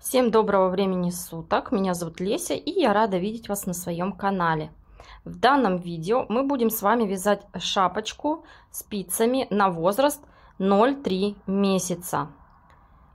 Всем доброго времени суток, меня зовут Леся и я рада видеть вас на своем канале. В данном видео мы будем с вами вязать шапочку спицами на возраст 0,3 месяца.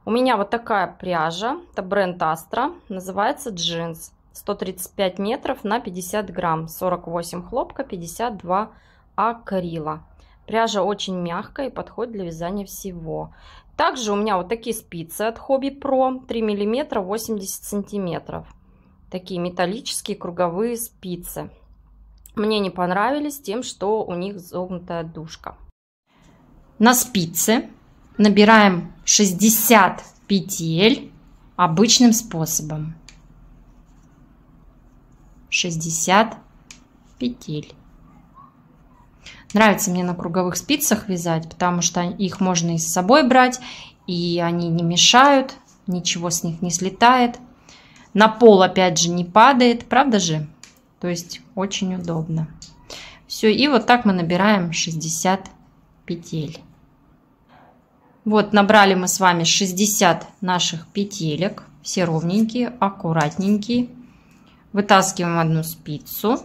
У меня вот такая пряжа, это бренд Astra, называется джинс. 135 метров на 50 грамм, 48 хлопка, 52 акрила. Пряжа очень мягкая и подходит для вязания всего. Также у меня вот такие спицы от Hobby Pro 3 мм 80 сантиметров. Такие металлические круговые спицы. Мне не понравились тем, что у них зогнутая дужка. На спицы набираем 60 петель обычным способом. 60 петель. Нравится мне на круговых спицах вязать, потому что их можно и с собой брать, и они не мешают, ничего с них не слетает. На пол, опять же, не падает, правда же? То есть очень удобно. Все, и вот так мы набираем 60 петель. Вот набрали мы с вами 60 наших петелек. Все ровненькие, аккуратненькие. Вытаскиваем одну спицу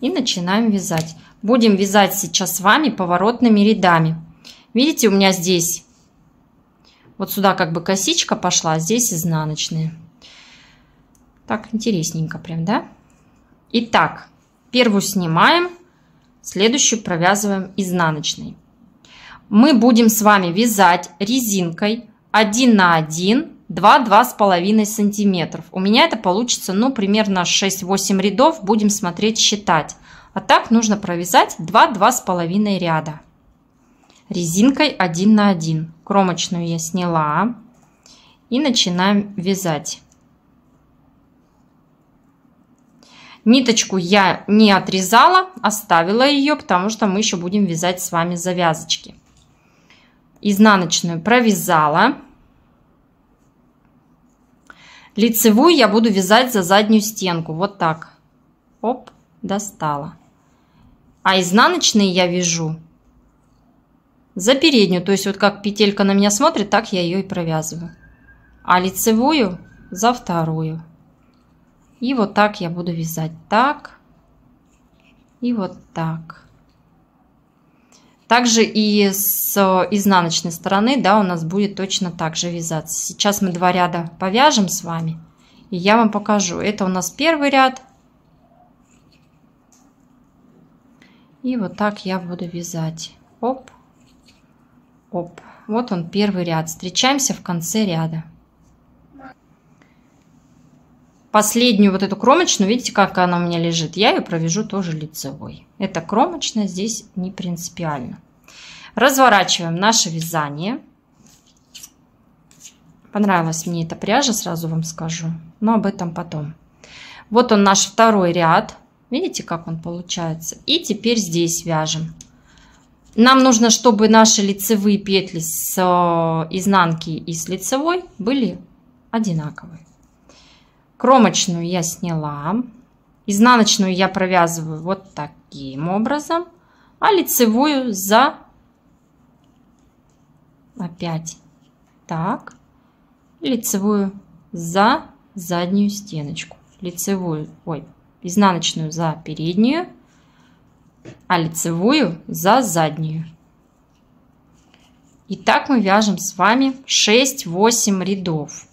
и начинаем вязать. Будем вязать сейчас с вами поворотными рядами. Видите, у меня здесь вот сюда как бы косичка пошла, а здесь изнаночные. Так, интересненько прям, да? Итак, первую снимаем, следующую провязываем изнаночной. Мы будем с вами вязать резинкой 1 на 1 2-2,5 сантиметров. У меня это получится, ну, примерно 6-8 рядов, будем смотреть, считать. А так нужно провязать 2-2,5 ряда. Резинкой 1 на 1. Кромочную я сняла. И начинаем вязать. Ниточку я не отрезала, оставила ее, потому что мы еще будем вязать с вами завязочки. Изнаночную провязала. Лицевую я буду вязать за заднюю стенку. Вот так. Оп, достала. А изнаночные я вяжу за переднюю. То есть вот как петелька на меня смотрит, так я ее и провязываю. А лицевую за вторую. И вот так я буду вязать. Так. И вот так. Также и с э, изнаночной стороны, да, у нас будет точно так же вязаться. Сейчас мы два ряда повяжем с вами, и я вам покажу. Это у нас первый ряд. И вот так я буду вязать. Оп, оп. Вот он первый ряд. Встречаемся в конце ряда последнюю вот эту кромочную, видите, как она у меня лежит, я ее провяжу тоже лицевой. Это кромочная здесь не принципиально. Разворачиваем наше вязание. Понравилась мне эта пряжа, сразу вам скажу, но об этом потом. Вот он наш второй ряд. Видите, как он получается? И теперь здесь вяжем. Нам нужно, чтобы наши лицевые петли с э, изнанки и с лицевой были одинаковые. Кромочную я сняла. Изнаночную я провязываю вот таким образом. А лицевую за... Опять так. Лицевую за заднюю стеночку. Лицевую, ой, изнаночную за переднюю, а лицевую за заднюю. И так мы вяжем с вами 6-8 рядов.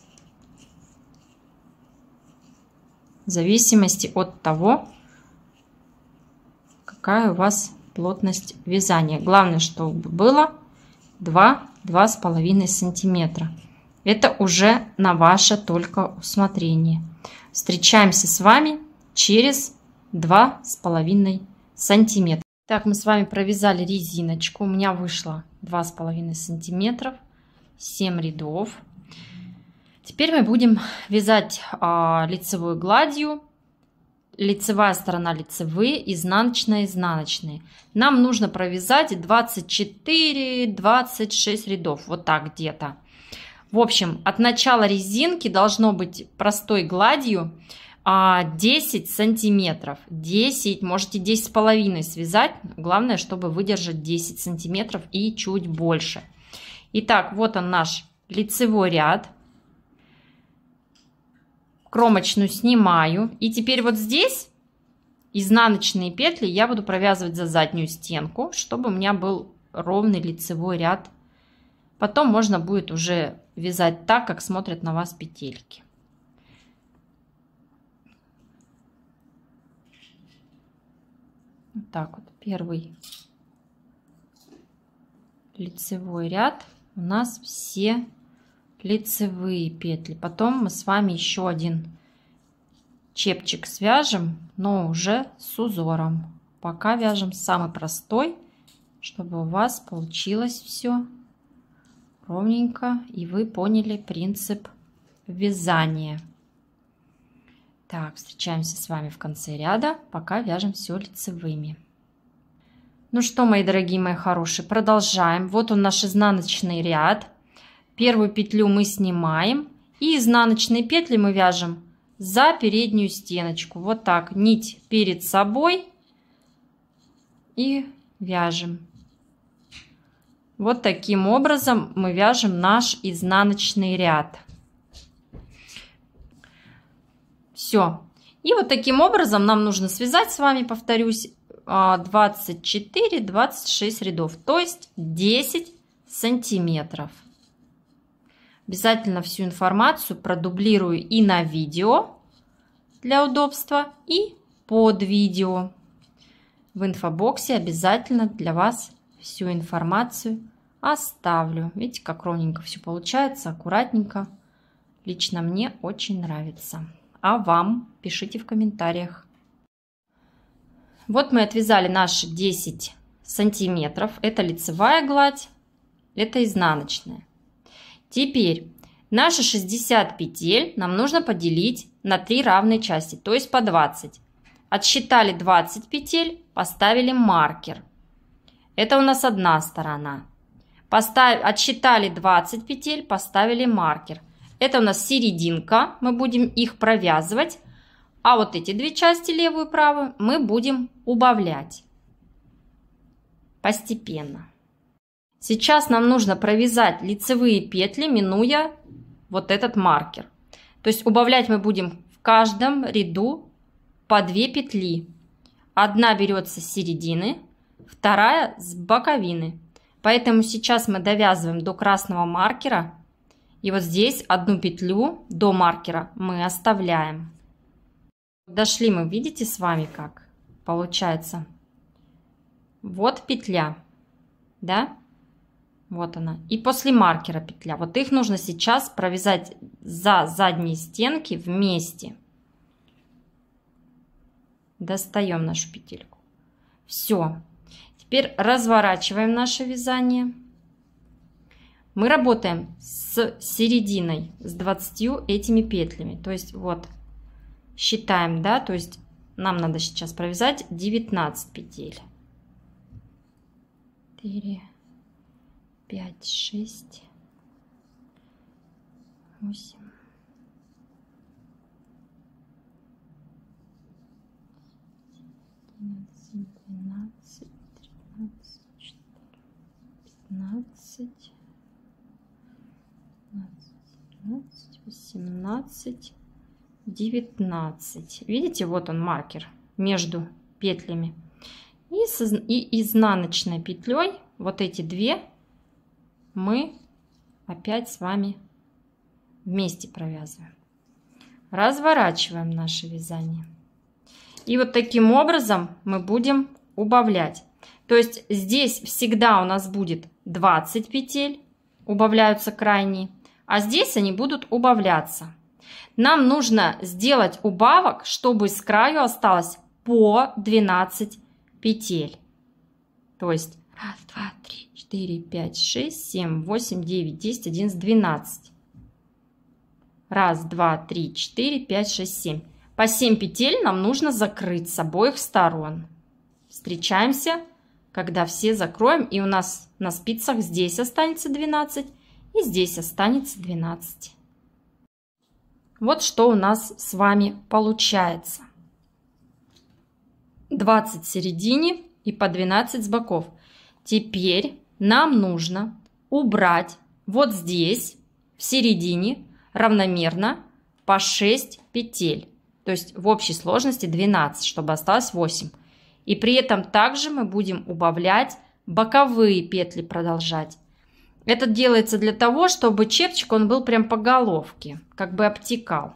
в зависимости от того, какая у вас плотность вязания. Главное, чтобы было 2-2,5 сантиметра. Это уже на ваше только усмотрение. Встречаемся с вами через 2,5 сантиметра. Так, мы с вами провязали резиночку. У меня вышло 2,5 сантиметров, 7 рядов. Теперь мы будем вязать а, лицевой гладью. Лицевая сторона лицевые, изнаночная изнаночные. Нам нужно провязать 24-26 рядов, вот так где-то. В общем, от начала резинки должно быть простой гладью 10 а, сантиметров. 10, можете 10 с половиной связать. Главное, чтобы выдержать 10 сантиметров и чуть больше. Итак, вот он наш лицевой ряд кромочную снимаю. И теперь вот здесь изнаночные петли я буду провязывать за заднюю стенку, чтобы у меня был ровный лицевой ряд. Потом можно будет уже вязать так, как смотрят на вас петельки. Вот так вот первый лицевой ряд у нас все лицевые петли. Потом мы с вами еще один чепчик свяжем, но уже с узором. Пока вяжем самый простой, чтобы у вас получилось все ровненько и вы поняли принцип вязания. Так, встречаемся с вами в конце ряда, пока вяжем все лицевыми. Ну что, мои дорогие мои хорошие, продолжаем. Вот он наш изнаночный ряд. Первую петлю мы снимаем и изнаночные петли мы вяжем за переднюю стеночку. Вот так, нить перед собой и вяжем. Вот таким образом мы вяжем наш изнаночный ряд. Все. И вот таким образом нам нужно связать с вами, повторюсь, 24-26 а, рядов, то есть 10 сантиметров. Обязательно всю информацию продублирую и на видео для удобства, и под видео. В инфобоксе обязательно для вас всю информацию оставлю. Видите, как ровненько все получается, аккуратненько. Лично мне очень нравится. А вам пишите в комментариях. Вот мы отвязали наши 10 сантиметров. Это лицевая гладь, это изнаночная. Теперь наши 60 петель нам нужно поделить на 3 равные части, то есть по 20. Отсчитали 20 петель, поставили маркер. Это у нас одна сторона. Постав... Отсчитали 20 петель, поставили маркер. Это у нас серединка, мы будем их провязывать. А вот эти две части, левую и правую, мы будем убавлять постепенно. Сейчас нам нужно провязать лицевые петли, минуя вот этот маркер. То есть убавлять мы будем в каждом ряду по 2 петли. Одна берется с середины, вторая с боковины. Поэтому сейчас мы довязываем до красного маркера. И вот здесь одну петлю до маркера мы оставляем. Дошли мы, видите с вами как получается? Вот петля, да? Вот она. И после маркера петля. Вот их нужно сейчас провязать за задние стенки вместе. Достаем нашу петельку. Все. Теперь разворачиваем наше вязание. Мы работаем с серединой, с 20 этими петлями. То есть вот считаем, да, то есть нам надо сейчас провязать 19 петель. 4, пять, шесть, восемь. Одиннадцать, двенадцать, тринадцать, четырнадцать, пятнадцать, восемнадцать, девятнадцать. Видите, вот он маркер между петлями. И, со, и изнаночной петлей вот эти две мы опять с вами вместе провязываем. Разворачиваем наше вязание. И вот таким образом мы будем убавлять. То есть здесь всегда у нас будет 20 петель, убавляются крайние, а здесь они будут убавляться. Нам нужно сделать убавок, чтобы с краю осталось по 12 петель. То есть 1, 2, 3, 4, 5, 6, 7, 8, 9, 10, 11, 12. Раз, два, три, четыре, пять, шесть, семь. По 7 петель нам нужно закрыть с обоих сторон. Встречаемся, когда все закроем. И у нас на спицах здесь останется 12 и здесь останется 12. Вот что у нас с вами получается. 20 в середине и по 12 с боков. Теперь нам нужно убрать вот здесь, в середине, равномерно по 6 петель. То есть в общей сложности 12, чтобы осталось 8. И при этом также мы будем убавлять боковые петли продолжать. Это делается для того, чтобы чепчик он был прям по головке, как бы обтекал.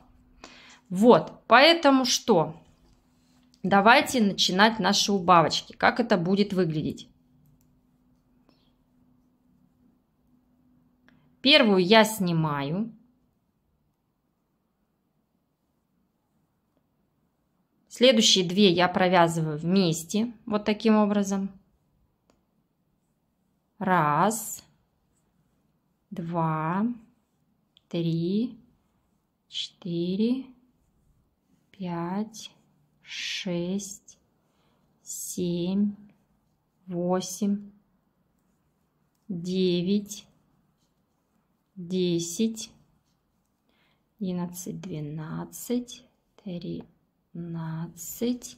Вот, поэтому что? Давайте начинать наши убавочки. Как это будет выглядеть? Первую я снимаю. Следующие две я провязываю вместе, вот таким образом. Раз, два, три, четыре, пять, шесть, семь, восемь, девять, десять, одиннадцать, двенадцать, тринадцать,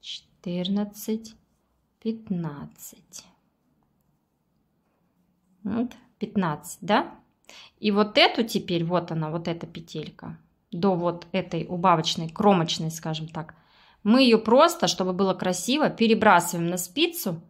четырнадцать, пятнадцать. Вот, пятнадцать, да? И вот эту теперь, вот она, вот эта петелька, до вот этой убавочной, кромочной, скажем так, мы ее просто, чтобы было красиво, перебрасываем на спицу,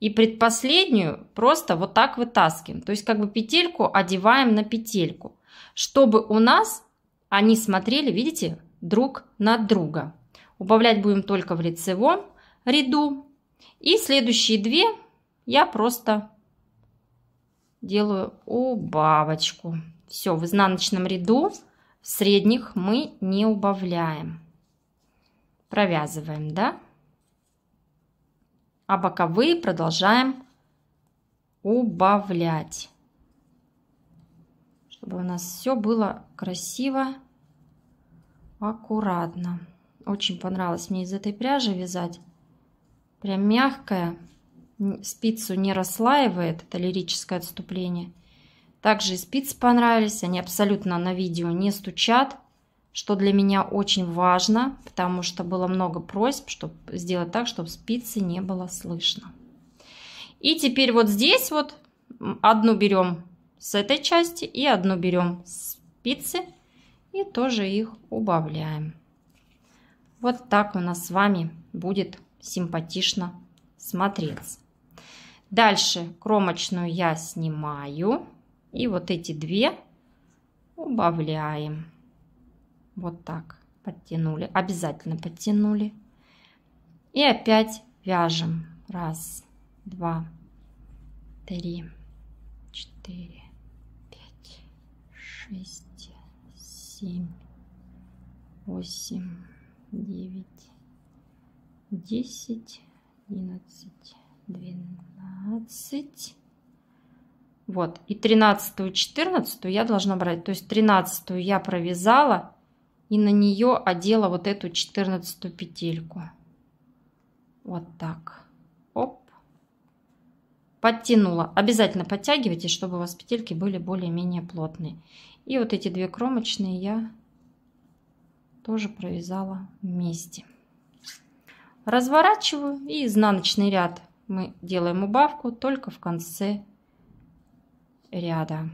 и предпоследнюю просто вот так вытаскиваем. То есть как бы петельку одеваем на петельку, чтобы у нас они смотрели, видите, друг на друга. Убавлять будем только в лицевом ряду. И следующие две я просто делаю убавочку. Все, в изнаночном ряду средних мы не убавляем. Провязываем, да? а боковые продолжаем убавлять, чтобы у нас все было красиво, аккуратно. Очень понравилось мне из этой пряжи вязать. Прям мягкая, спицу не расслаивает, это лирическое отступление. Также и спицы понравились, они абсолютно на видео не стучат что для меня очень важно, потому что было много просьб, чтобы сделать так, чтобы спицы не было слышно. И теперь вот здесь вот одну берем с этой части и одну берем спицы и тоже их убавляем. Вот так у нас с вами будет симпатично смотреться. Дальше кромочную я снимаю. И вот эти две убавляем. Вот так подтянули, обязательно подтянули. И опять вяжем. Раз, два, три, четыре, пять, шесть, семь, восемь, девять, десять, одиннадцать, двенадцать. Вот, и тринадцатую, четырнадцатую я должна брать. То есть тринадцатую я провязала, и на нее одела вот эту 14 петельку. Вот так. Оп. Подтянула. Обязательно подтягивайте, чтобы у вас петельки были более-менее плотные. И вот эти две кромочные я тоже провязала вместе. Разворачиваю и изнаночный ряд мы делаем убавку только в конце ряда.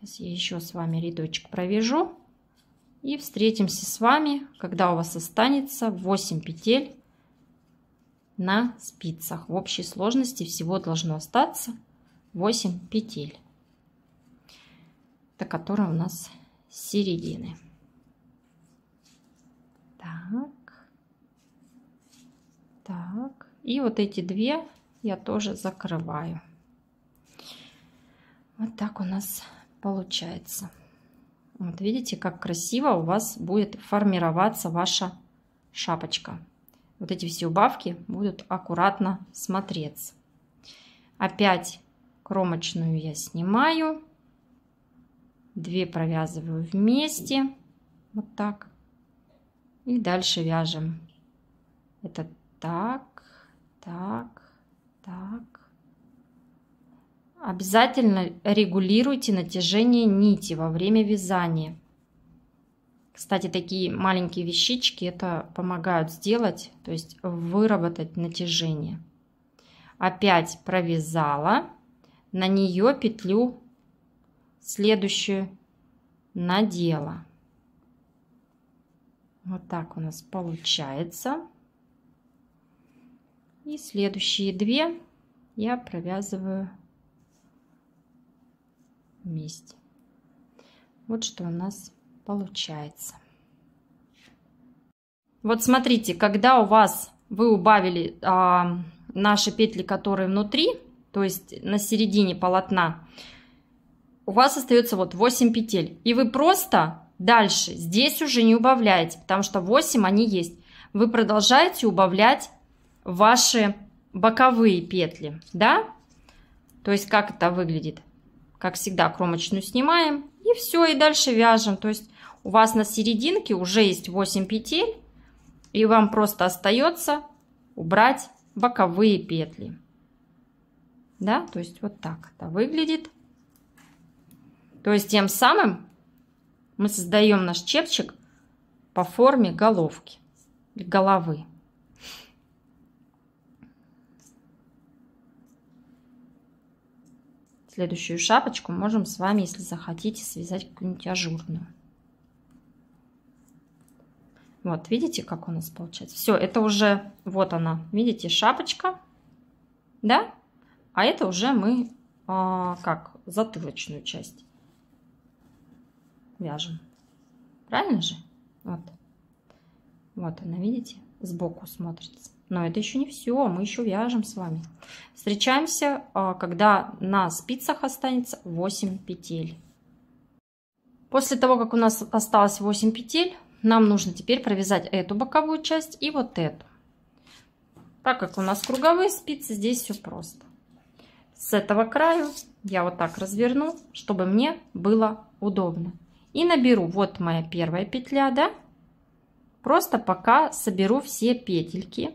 Сейчас я еще с вами рядочек провяжу. И встретимся с вами, когда у вас останется 8 петель на спицах. В общей сложности всего должно остаться 8 петель, до которой у нас середины. Так, так. И вот эти две я тоже закрываю. Вот так у нас получается. Вот видите, как красиво у вас будет формироваться ваша шапочка. Вот эти все убавки будут аккуратно смотреться. Опять кромочную я снимаю. Две провязываю вместе. Вот так. И дальше вяжем. Это так, так, так. Обязательно регулируйте натяжение нити во время вязания. Кстати, такие маленькие вещички это помогают сделать, то есть выработать натяжение. Опять провязала, на нее петлю следующую надела. Вот так у нас получается. И следующие две я провязываю вместе. Вот что у нас получается. Вот смотрите, когда у вас вы убавили а, наши петли, которые внутри, то есть на середине полотна, у вас остается вот 8 петель. И вы просто дальше здесь уже не убавляете, потому что 8 они есть. Вы продолжаете убавлять ваши боковые петли, да? То есть как это выглядит? как всегда, кромочную снимаем. И все, и дальше вяжем. То есть у вас на серединке уже есть 8 петель. И вам просто остается убрать боковые петли. Да, то есть вот так это выглядит. То есть тем самым мы создаем наш чепчик по форме головки, головы. следующую шапочку можем с вами, если захотите, связать какую-нибудь ажурную. Вот, видите, как у нас получается? Все, это уже, вот она, видите, шапочка, да? А это уже мы, а, как, затылочную часть вяжем. Правильно же? Вот. Вот она, видите, сбоку смотрится. Но это еще не все, мы еще вяжем с вами. Встречаемся, а, когда на спицах останется 8 петель. После того, как у нас осталось 8 петель, нам нужно теперь провязать эту боковую часть и вот эту. Так как у нас круговые спицы, здесь все просто. С этого края я вот так разверну, чтобы мне было удобно. И наберу, вот моя первая петля, да? Просто пока соберу все петельки.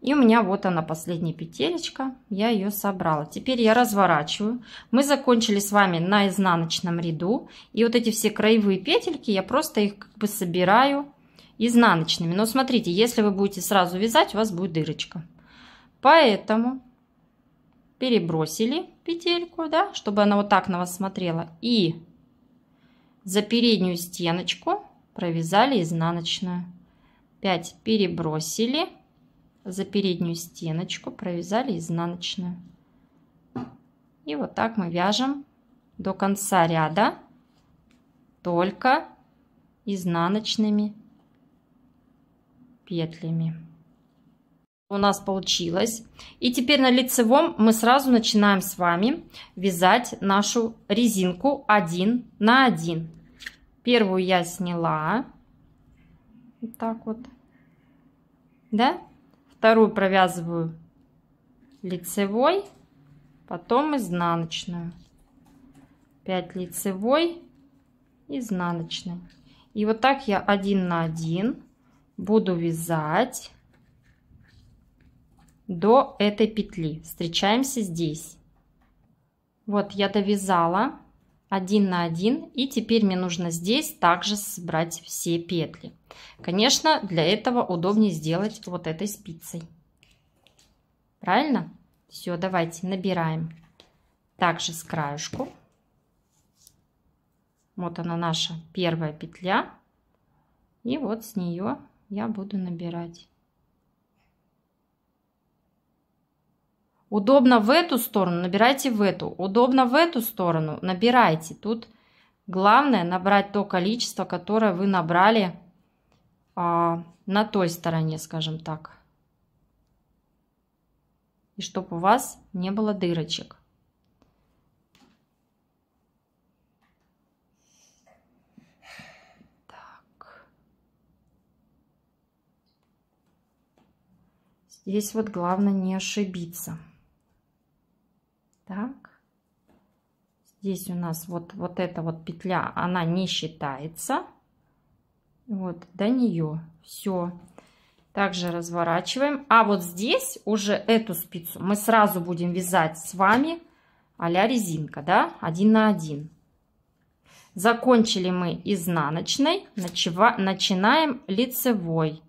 И у меня вот она последняя петелечка, я ее собрала. Теперь я разворачиваю. Мы закончили с вами на изнаночном ряду. И вот эти все краевые петельки, я просто их как бы собираю изнаночными. Но смотрите, если вы будете сразу вязать, у вас будет дырочка. Поэтому перебросили петельку, да, чтобы она вот так на вас смотрела. И за переднюю стеночку провязали изнаночную. 5 перебросили за переднюю стеночку провязали изнаночную. И вот так мы вяжем до конца ряда только изнаночными петлями. У нас получилось. И теперь на лицевом мы сразу начинаем с вами вязать нашу резинку 1 на 1. Первую я сняла. Вот так вот. Да? вторую провязываю лицевой, потом изнаночную. 5 лицевой, изнаночной. И вот так я один на один буду вязать до этой петли. Встречаемся здесь. Вот я довязала один на один и теперь мне нужно здесь также собрать все петли. Конечно, для этого удобнее сделать вот этой спицей. Правильно? Все, давайте набираем также с краешку. Вот она наша первая петля. И вот с нее я буду набирать. Удобно в эту сторону, набирайте в эту. Удобно в эту сторону, набирайте. Тут главное набрать то количество, которое вы набрали а, на той стороне, скажем так. И чтобы у вас не было дырочек. Так. Здесь вот главное не ошибиться. Так. Здесь у нас вот, вот эта вот петля, она не считается вот до нее. Все. Также разворачиваем. А вот здесь уже эту спицу мы сразу будем вязать с вами а резинка, да, один на один. Закончили мы изнаночной, начинаем лицевой.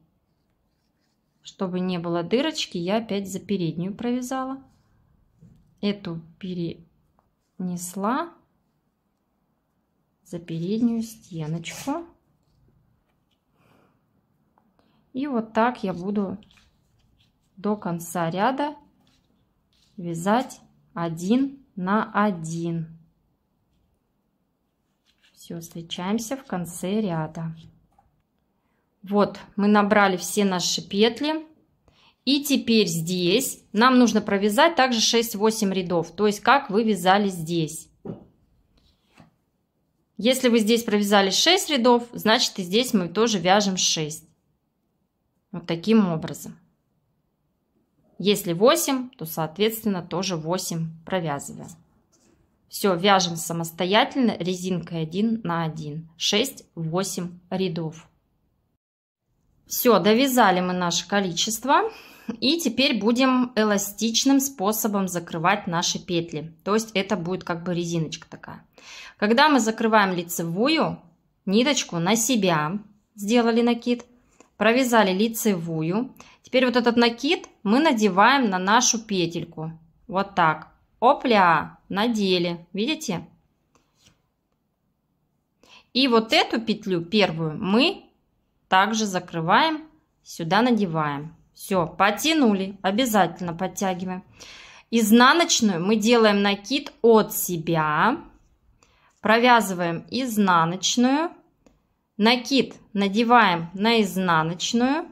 Чтобы не было дырочки, я опять за переднюю провязала. Эту перенесла за переднюю стеночку. И вот так я буду до конца ряда вязать 1 на 1. Все, встречаемся в конце ряда. Вот мы набрали все наши петли. И теперь здесь нам нужно провязать также 6-8 рядов, то есть как вы вязали здесь. Если вы здесь провязали 6 рядов, значит и здесь мы тоже вяжем 6. Вот таким образом. Если 8, то, соответственно, тоже 8 провязываем. Все, вяжем самостоятельно резинкой 1 на 1. 6, 8 рядов. Все, довязали мы наше количество. И теперь будем эластичным способом закрывать наши петли. То есть это будет как бы резиночка такая. Когда мы закрываем лицевую, ниточку на себя сделали накид – провязали лицевую. Теперь вот этот накид мы надеваем на нашу петельку. Вот так. Опля, надели. Видите? И вот эту петлю первую мы также закрываем, сюда надеваем. Все, потянули, обязательно подтягиваем. Изнаночную мы делаем накид от себя, провязываем изнаночную накид надеваем на изнаночную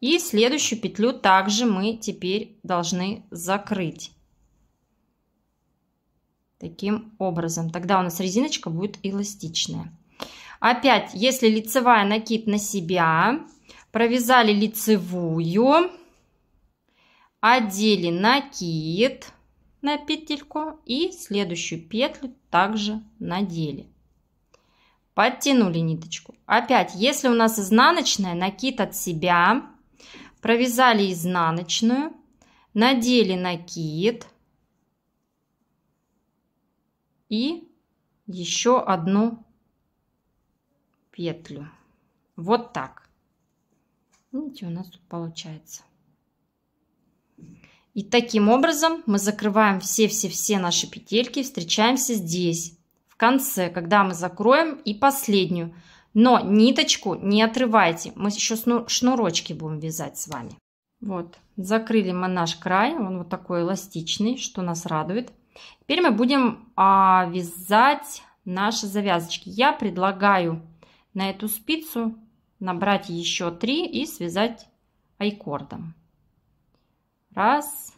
и следующую петлю также мы теперь должны закрыть таким образом тогда у нас резиночка будет эластичная опять если лицевая накид на себя провязали лицевую одели накид на петельку и следующую петлю также надели Подтянули ниточку. Опять, если у нас изнаночная, накид от себя. Провязали изнаночную. Надели накид. И еще одну петлю. Вот так. Видите, у нас тут получается. И таким образом мы закрываем все-все-все наши петельки. Встречаемся здесь в конце, когда мы закроем, и последнюю. Но ниточку не отрывайте. Мы еще шнурочки будем вязать с вами. Вот, закрыли мы наш край. Он вот такой эластичный, что нас радует. Теперь мы будем а, вязать наши завязочки. Я предлагаю на эту спицу набрать еще 3 и связать айкордом. Раз.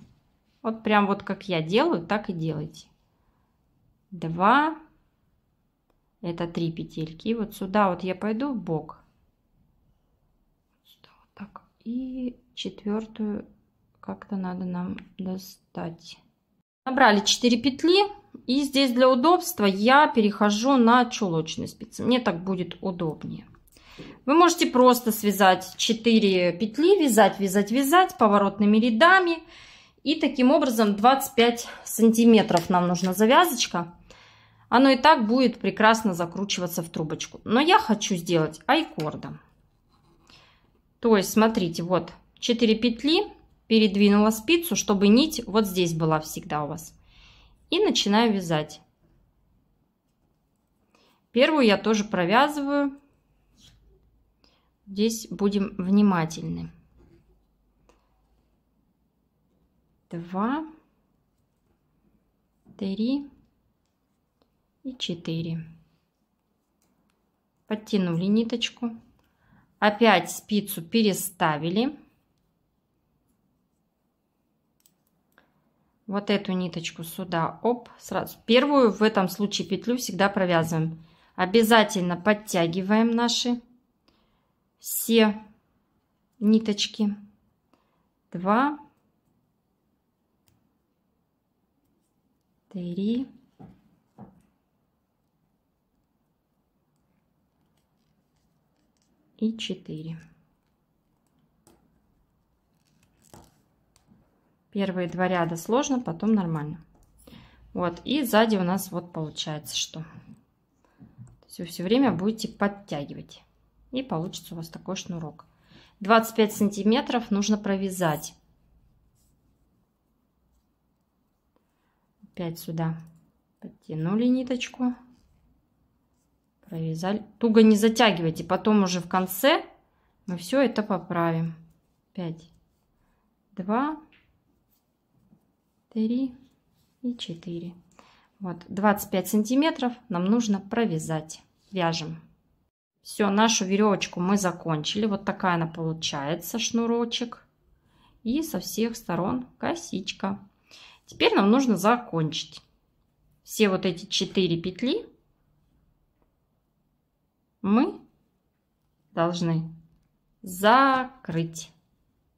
Вот прям вот как я делаю, так и делайте. Два это 3 петельки. И вот сюда вот я пойду в бок. вот так. И четвертую как-то надо нам достать. Набрали 4 петли. И здесь для удобства я перехожу на чулочные спицы. Мне так будет удобнее. Вы можете просто связать 4 петли, вязать, вязать, вязать поворотными рядами. И таким образом 25 сантиметров нам нужна завязочка. Оно и так будет прекрасно закручиваться в трубочку. Но я хочу сделать айкордом. То есть, смотрите, вот 4 петли, передвинула спицу, чтобы нить вот здесь была всегда у вас. И начинаю вязать. Первую я тоже провязываю. Здесь будем внимательны. Два, три, и 4. Подтянули ниточку. Опять спицу переставили. Вот эту ниточку сюда, Об сразу. Первую в этом случае петлю всегда провязываем. Обязательно подтягиваем наши все ниточки. Два, три, и 4. Первые два ряда сложно, потом нормально. Вот, и сзади у нас вот получается что. Все, все время будете подтягивать. И получится у вас такой шнурок. 25 сантиметров нужно провязать. 5 сюда подтянули ниточку провязали. Туго не затягивайте, потом уже в конце мы все это поправим. 5, 2, 3 и 4. Вот 25 сантиметров нам нужно провязать. Вяжем. Все, нашу веревочку мы закончили. Вот такая она получается, шнурочек. И со всех сторон косичка. Теперь нам нужно закончить все вот эти 4 петли мы должны закрыть.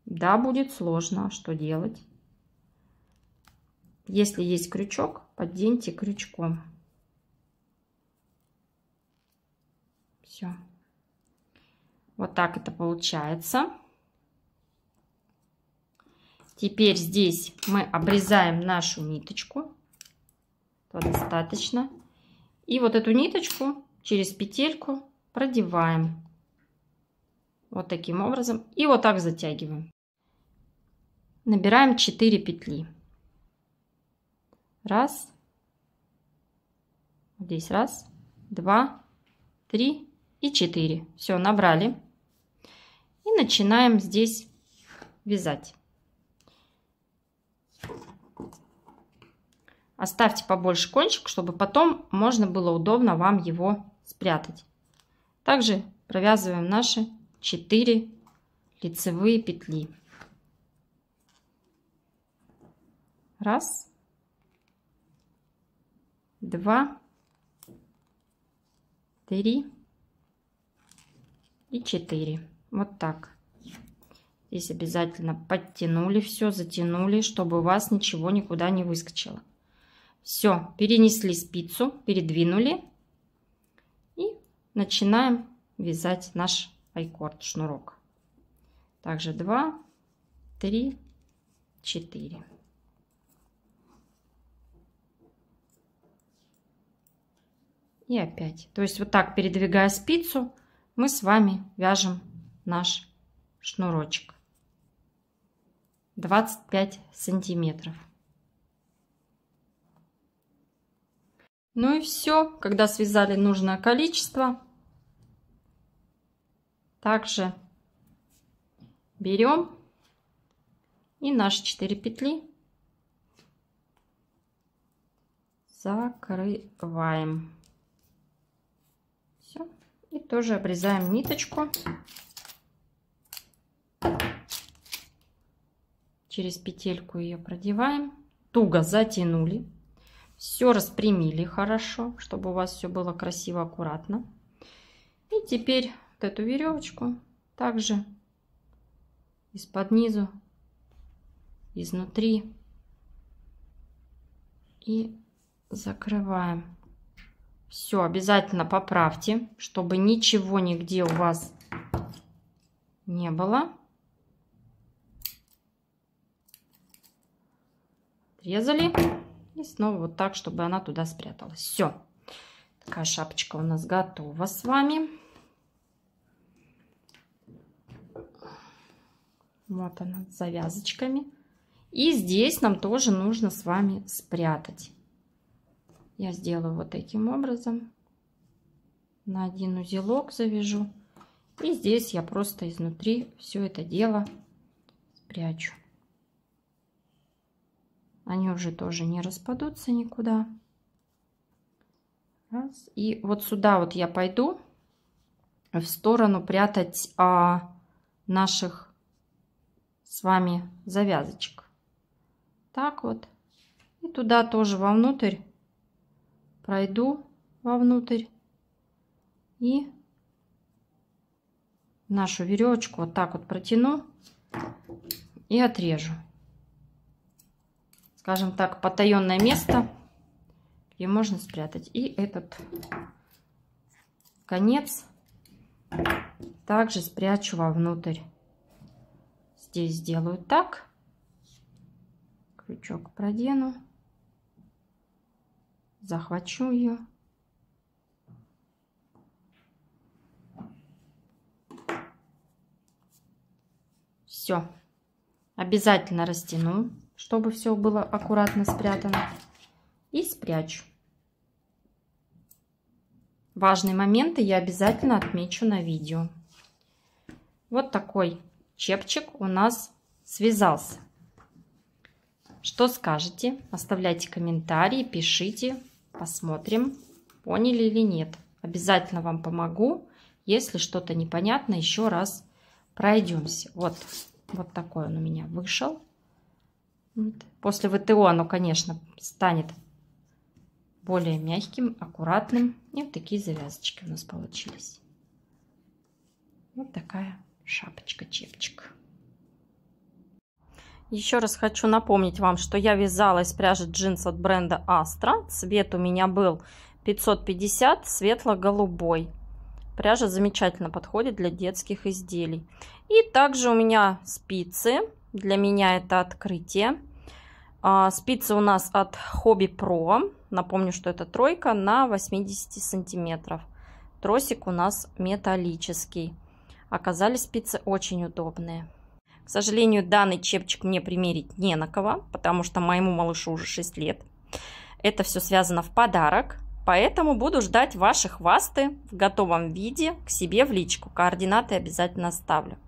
Да, будет сложно, а что делать. Если есть крючок, подденьте крючком. Все. Вот так это получается. Теперь здесь мы обрезаем нашу ниточку. То достаточно. И вот эту ниточку через петельку продеваем вот таким образом и вот так затягиваем. Набираем 4 петли. Раз, здесь раз, два, три и четыре. Все, набрали. И начинаем здесь вязать. Оставьте побольше кончик, чтобы потом можно было удобно вам его спрятать. Также провязываем наши 4 лицевые петли. Раз, два, три и четыре. Вот так. Здесь обязательно подтянули все, затянули, чтобы у вас ничего никуда не выскочило. Все, перенесли спицу, передвинули начинаем вязать наш айкорд шнурок. Также 2, 3, 4. И опять. То есть вот так, передвигая спицу, мы с вами вяжем наш шнурочек. 25 сантиметров. Ну и все, когда связали нужное количество, также берем и наши 4 петли закрываем. Все. И тоже обрезаем ниточку через петельку ее продеваем туго затянули все распрямили хорошо чтобы у вас все было красиво аккуратно и теперь вот эту веревочку также из-под низу, изнутри и закрываем. Все, обязательно поправьте, чтобы ничего нигде у вас не было. отрезали и снова вот так, чтобы она туда спряталась. Все, такая шапочка у нас готова с вами. Вот она, с завязочками. И здесь нам тоже нужно с вами спрятать. Я сделаю вот таким образом. На один узелок завяжу. И здесь я просто изнутри все это дело спрячу. Они уже тоже не распадутся никуда. Раз. И вот сюда вот я пойду в сторону прятать а, наших с вами завязочек. Так вот. И туда тоже вовнутрь. Пройду вовнутрь. И нашу веревочку вот так вот протяну и отрежу. Скажем так, потаенное место, где можно спрятать. И этот конец также спрячу вовнутрь. Здесь сделаю так. Крючок продену. Захвачу ее. Все. Обязательно растяну, чтобы все было аккуратно спрятано. И спрячу. Важные моменты я обязательно отмечу на видео. Вот такой чепчик у нас связался. Что скажете? Оставляйте комментарии, пишите, посмотрим, поняли или нет. Обязательно вам помогу. Если что-то непонятно, еще раз пройдемся. Вот, вот такой он у меня вышел. После ВТО оно, конечно, станет более мягким, аккуратным. И вот такие завязочки у нас получились. Вот такая шапочка-чепчик. Еще раз хочу напомнить вам, что я вязала из пряжи джинс от бренда Astra. Цвет у меня был 550 светло-голубой. Пряжа замечательно подходит для детских изделий. И также у меня спицы. Для меня это открытие. А, спицы у нас от Hobby Pro. Напомню, что это тройка на 80 сантиметров. Тросик у нас металлический. Оказались спицы очень удобные. К сожалению, данный чепчик мне примерить не на кого, потому что моему малышу уже 6 лет. Это все связано в подарок, поэтому буду ждать ваши хвасты в готовом виде к себе в личку. Координаты обязательно оставлю.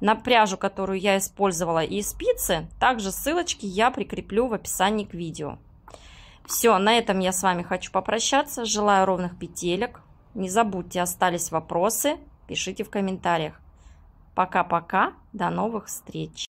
На пряжу, которую я использовала и спицы, также ссылочки я прикреплю в описании к видео. Все, на этом я с вами хочу попрощаться. Желаю ровных петелек. Не забудьте, остались вопросы. Пишите в комментариях. Пока-пока, до новых встреч!